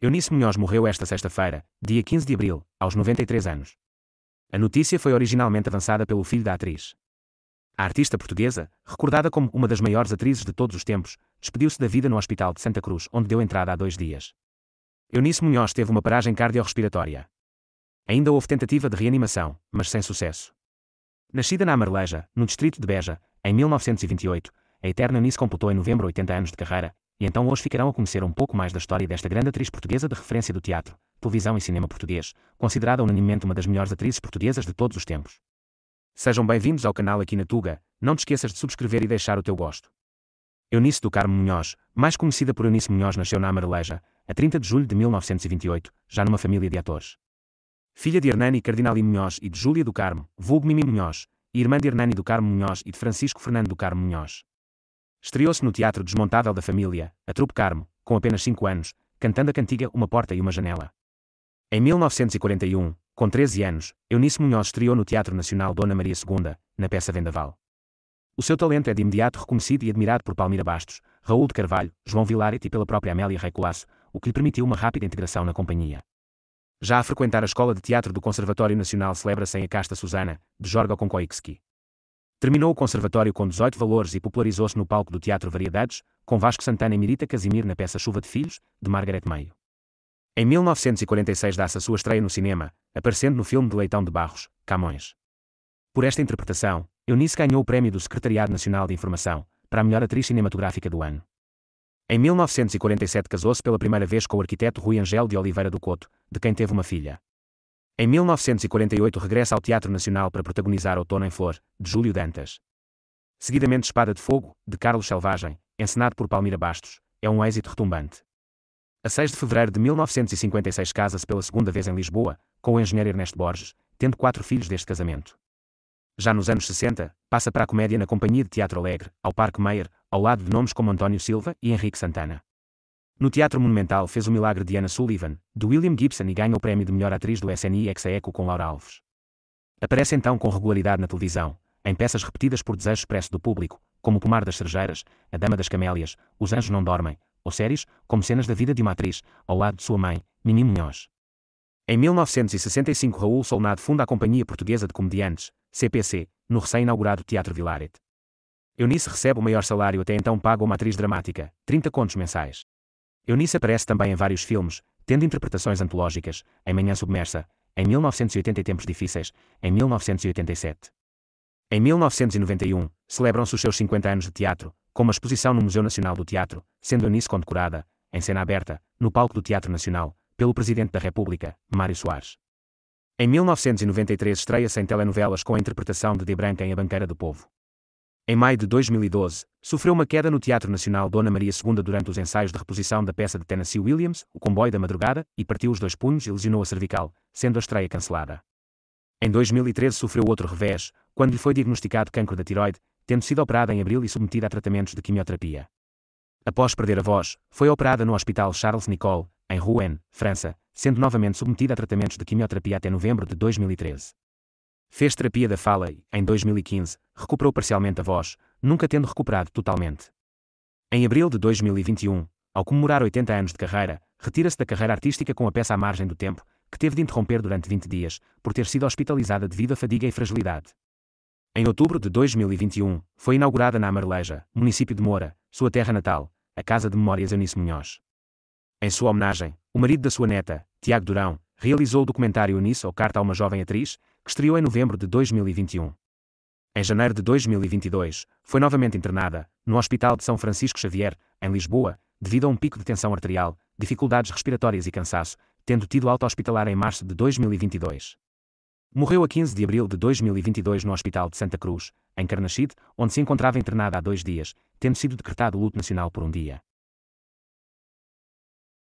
Eunice Munhoz morreu esta sexta-feira, dia 15 de abril, aos 93 anos. A notícia foi originalmente avançada pelo filho da atriz. A artista portuguesa, recordada como uma das maiores atrizes de todos os tempos, despediu-se da vida no Hospital de Santa Cruz, onde deu entrada há dois dias. Eunice Munhoz teve uma paragem cardiorrespiratória. Ainda houve tentativa de reanimação, mas sem sucesso. Nascida na Amarleja, no distrito de Beja, em 1928, a eterna Eunice completou em novembro 80 anos de carreira, e então hoje ficarão a conhecer um pouco mais da história desta grande atriz portuguesa de referência do teatro, televisão e cinema português, considerada unanimemente uma das melhores atrizes portuguesas de todos os tempos. Sejam bem-vindos ao canal aqui na Tuga, não te esqueças de subscrever e deixar o teu gosto. Eunice do Carmo Munhoz, mais conhecida por Eunice Munhoz, nasceu na Amareleja, a 30 de julho de 1928, já numa família de atores. Filha de Hernani Cardinali Munhoz e de Júlia do Carmo, vulgo Mimi Munhoz, e irmã de Hernani do Carmo Munhoz e de Francisco Fernando do Carmo Munhoz. Estreou-se no Teatro Desmontável da Família, a Trupe Carmo, com apenas 5 anos, cantando a cantiga Uma Porta e uma Janela. Em 1941, com 13 anos, Eunice Munhoz estreou no Teatro Nacional Dona Maria II, na peça Vendaval. O seu talento é de imediato reconhecido e admirado por Palmira Bastos, Raul de Carvalho, João Vilaret e pela própria Amélia Rei o que lhe permitiu uma rápida integração na companhia. Já a frequentar a Escola de Teatro do Conservatório Nacional celebra-se em A Casta Susana, de Jorge Okonkoixki. Terminou o conservatório com 18 valores e popularizou-se no palco do Teatro Variedades, com Vasco Santana e Mirita Casimir na peça Chuva de Filhos, de Margaret Meio. Em 1946 dá-se a sua estreia no cinema, aparecendo no filme de Leitão de Barros, Camões. Por esta interpretação, Eunice ganhou o prémio do Secretariado Nacional de Informação, para a melhor atriz cinematográfica do ano. Em 1947 casou-se pela primeira vez com o arquiteto Rui Angel de Oliveira do Couto, de quem teve uma filha. Em 1948 regressa ao Teatro Nacional para protagonizar Outono em Flor, de Júlio Dantas. Seguidamente Espada de Fogo, de Carlos Selvagem, encenado por Palmira Bastos, é um êxito retumbante. A 6 de fevereiro de 1956 casa-se pela segunda vez em Lisboa, com o engenheiro Ernesto Borges, tendo quatro filhos deste casamento. Já nos anos 60, passa para a comédia na Companhia de Teatro Alegre, ao Parque Meyer, ao lado de nomes como António Silva e Henrique Santana. No Teatro Monumental fez o milagre de Anna Sullivan, de William Gibson e ganha o prémio de melhor atriz do SNI Ex-Eco com Laura Alves. Aparece então com regularidade na televisão, em peças repetidas por desejo expresso do público, como O Pomar das Cerejeiras, A Dama das Camélias, Os Anjos Não Dormem, ou séries, como Cenas da Vida de uma Atriz, ao lado de sua mãe, Mimi Munhoz. Em 1965 Raul Solnado funda a Companhia Portuguesa de Comediantes, CPC, no recém-inaugurado Teatro Vilaret. Eunice recebe o maior salário até então pago a uma atriz dramática, 30 contos mensais. Eunice aparece também em vários filmes, tendo interpretações antológicas, em Manhã Submersa, em 1980 e Tempos Difíceis, em 1987. Em 1991, celebram-se os seus 50 anos de teatro, com uma exposição no Museu Nacional do Teatro, sendo Eunice condecorada, em cena aberta, no palco do Teatro Nacional, pelo Presidente da República, Mário Soares. Em 1993 estreia-se em telenovelas com a interpretação de De Branca em A Banqueira do Povo em maio de 2012, sofreu uma queda no Teatro Nacional Dona Maria II durante os ensaios de reposição da peça de Tennessee Williams, O Comboio da Madrugada, e partiu os dois punhos e lesionou a cervical, sendo a estreia cancelada. Em 2013 sofreu outro revés, quando lhe foi diagnosticado cancro da tiroide, tendo sido operada em abril e submetida a tratamentos de quimioterapia. Após perder a voz, foi operada no Hospital Charles Nicole, em Rouen, França, sendo novamente submetida a tratamentos de quimioterapia até novembro de 2013. Fez terapia da fala e, em 2015, recuperou parcialmente a voz, nunca tendo recuperado totalmente. Em abril de 2021, ao comemorar 80 anos de carreira, retira-se da carreira artística com a peça à margem do tempo, que teve de interromper durante 20 dias, por ter sido hospitalizada devido à fadiga e fragilidade. Em outubro de 2021, foi inaugurada na Amarleja, município de Moura, sua terra natal, a Casa de Memórias Eunice Munhoz. Em sua homenagem, o marido da sua neta, Tiago Durão, realizou o documentário Nisso ou Carta a uma Jovem Atriz, que estreou em novembro de 2021. Em janeiro de 2022, foi novamente internada, no Hospital de São Francisco Xavier, em Lisboa, devido a um pico de tensão arterial, dificuldades respiratórias e cansaço, tendo tido alta hospitalar em março de 2022. Morreu a 15 de abril de 2022 no Hospital de Santa Cruz, em Carnachide, onde se encontrava internada há dois dias, tendo sido decretado luto nacional por um dia.